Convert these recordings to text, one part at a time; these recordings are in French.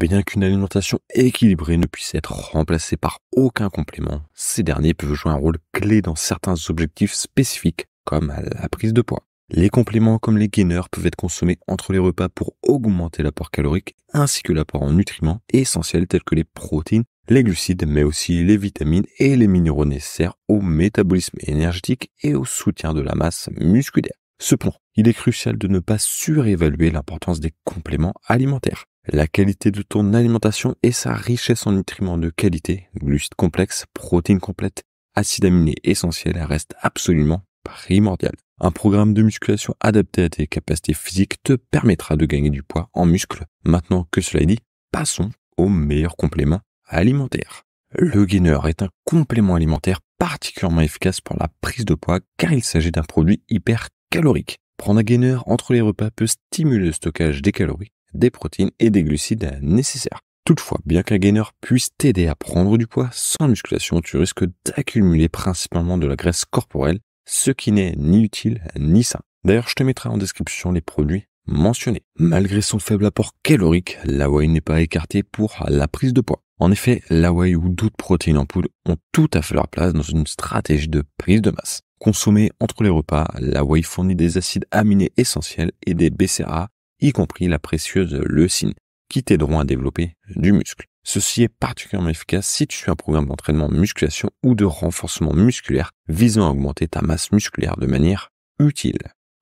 Bien qu'une alimentation équilibrée ne puisse être remplacée par aucun complément, ces derniers peuvent jouer un rôle clé dans certains objectifs spécifiques, comme la prise de poids. Les compléments comme les gainers peuvent être consommés entre les repas pour augmenter l'apport calorique ainsi que l'apport en nutriments essentiels tels que les protéines, les glucides, mais aussi les vitamines et les minéraux nécessaires au métabolisme énergétique et au soutien de la masse musculaire. Cependant, il est crucial de ne pas surévaluer l'importance des compléments alimentaires la qualité de ton alimentation et sa richesse en nutriments de qualité, glucides complexes, protéines complètes, acides aminés essentiels reste absolument primordial. Un programme de musculation adapté à tes capacités physiques te permettra de gagner du poids en muscle. Maintenant que cela est dit, passons au meilleur complément alimentaire. Le gainer est un complément alimentaire particulièrement efficace pour la prise de poids car il s'agit d'un produit hyper calorique. Prendre un gainer entre les repas peut stimuler le stockage des calories des protéines et des glucides nécessaires. Toutefois, bien qu'un gainer puisse t'aider à prendre du poids sans musculation, tu risques d'accumuler principalement de la graisse corporelle, ce qui n'est ni utile ni sain. D'ailleurs, je te mettrai en description les produits mentionnés. Malgré son faible apport calorique, l'Hawaii n'est pas écarté pour la prise de poids. En effet, l'Hawaii ou d'autres protéines en poudre ont tout à fait leur place dans une stratégie de prise de masse. Consommée entre les repas, l'Hawaii fournit des acides aminés essentiels et des BCAA y compris la précieuse leucine, qui t'aideront à développer du muscle. Ceci est particulièrement efficace si tu suis un programme d'entraînement musculation ou de renforcement musculaire visant à augmenter ta masse musculaire de manière utile.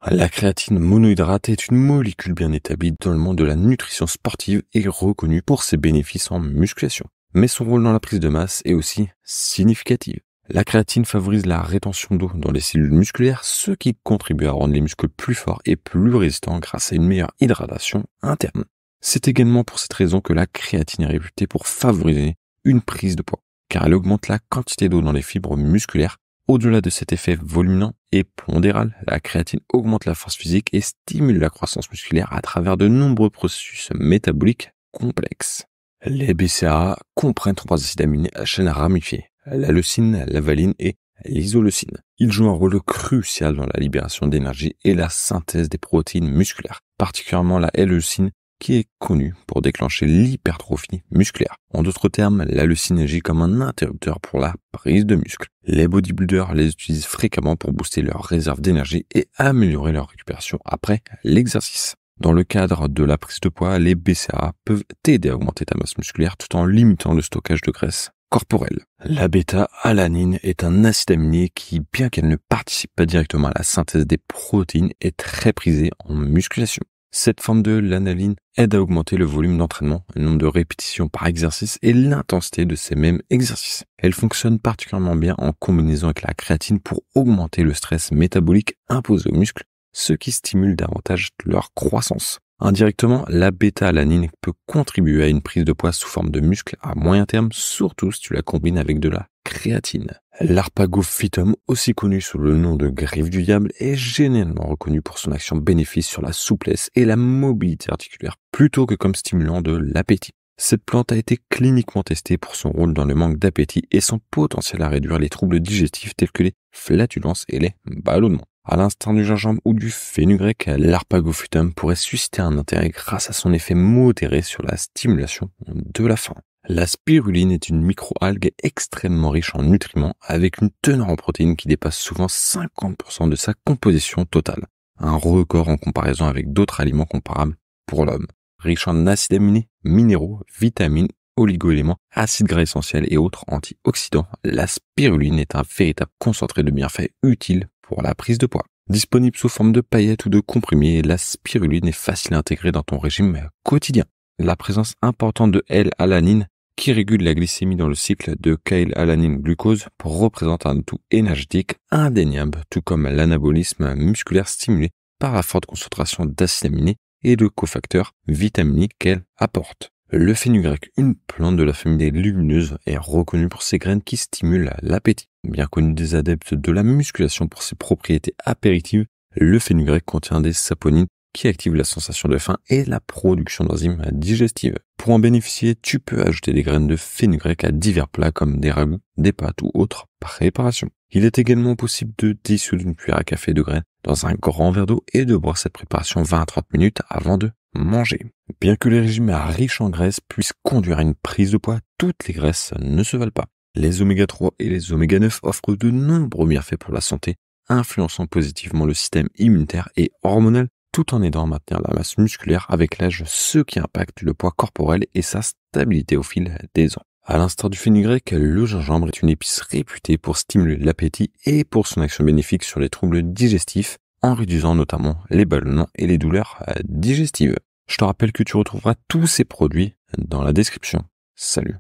La créatine monohydrate est une molécule bien établie dans le monde de la nutrition sportive et reconnue pour ses bénéfices en musculation. Mais son rôle dans la prise de masse est aussi significatif. La créatine favorise la rétention d'eau dans les cellules musculaires, ce qui contribue à rendre les muscles plus forts et plus résistants grâce à une meilleure hydratation interne. C'est également pour cette raison que la créatine est réputée pour favoriser une prise de poids, car elle augmente la quantité d'eau dans les fibres musculaires. Au-delà de cet effet voluminant et pondéral, la créatine augmente la force physique et stimule la croissance musculaire à travers de nombreux processus métaboliques complexes. Les BCAA comprennent trois acides aminés à chaîne ramifiée, la leucine, la valine et l'isoleucine. Ils jouent un rôle crucial dans la libération d'énergie et la synthèse des protéines musculaires, particulièrement la leucine qui est connue pour déclencher l'hypertrophie musculaire. En d'autres termes, la leucine agit comme un interrupteur pour la prise de muscle. Les bodybuilders les utilisent fréquemment pour booster leurs réserves d'énergie et améliorer leur récupération après l'exercice. Dans le cadre de la prise de poids, les BCAA peuvent t'aider à augmenter ta masse musculaire tout en limitant le stockage de graisse. La bêta-alanine est un acide aminé qui, bien qu'elle ne participe pas directement à la synthèse des protéines, est très prisée en musculation. Cette forme de lanaline aide à augmenter le volume d'entraînement, le nombre de répétitions par exercice et l'intensité de ces mêmes exercices. Elle fonctionne particulièrement bien en combinaison avec la créatine pour augmenter le stress métabolique imposé aux muscles, ce qui stimule davantage leur croissance. Indirectement, la bêta-alanine peut contribuer à une prise de poids sous forme de muscle à moyen terme, surtout si tu la combines avec de la créatine. L'arpagophytum, aussi connu sous le nom de griffe du diable, est généralement reconnu pour son action bénéfice sur la souplesse et la mobilité articulaire, plutôt que comme stimulant de l'appétit. Cette plante a été cliniquement testée pour son rôle dans le manque d'appétit et son potentiel à réduire les troubles digestifs tels que les flatulences et les ballonnements. À l'instar du gingembre ou du fenugrec, l'arpagophytum pourrait susciter un intérêt grâce à son effet modéré sur la stimulation de la faim. La spiruline est une microalgue extrêmement riche en nutriments avec une teneur en protéines qui dépasse souvent 50% de sa composition totale. Un record en comparaison avec d'autres aliments comparables pour l'homme. Riche en acides aminés, minéraux, vitamines, oligo-éléments, acides gras essentiels et autres antioxydants, la spiruline est un véritable concentré de bienfaits utiles pour la prise de poids. Disponible sous forme de paillettes ou de comprimés, la spiruline est facile à intégrer dans ton régime euh, quotidien. La présence importante de L-alanine, qui régule la glycémie dans le cycle de K-alanine-glucose, représente un tout énergétique indéniable, tout comme l'anabolisme musculaire stimulé par la forte concentration d'acides et de cofacteurs vitaminiques qu'elle apporte. Le fénugrec, une plante de la famille des lumineuses, est reconnue pour ses graines qui stimulent l'appétit. Bien connu des adeptes de la musculation pour ses propriétés apéritives, le fénugrec contient des saponines qui activent la sensation de faim et la production d'enzymes digestives. Pour en bénéficier, tu peux ajouter des graines de fénugrec à divers plats comme des ragoûts, des pâtes ou autres préparations. Il est également possible de dissoudre une cuillère à café de graines dans un grand verre d'eau et de boire cette préparation 20 à 30 minutes avant de manger. Bien que les régimes riches en graisses puissent conduire à une prise de poids, toutes les graisses ne se valent pas. Les oméga 3 et les oméga 9 offrent de nombreux bienfaits pour la santé, influençant positivement le système immunitaire et hormonal tout en aidant à maintenir la masse musculaire avec l'âge, ce qui impacte le poids corporel et sa stabilité au fil des ans. À l'instar du fenugrec, le gingembre est une épice réputée pour stimuler l'appétit et pour son action bénéfique sur les troubles digestifs, en réduisant notamment les ballonnements et les douleurs euh, digestives. Je te rappelle que tu retrouveras tous ces produits dans la description. Salut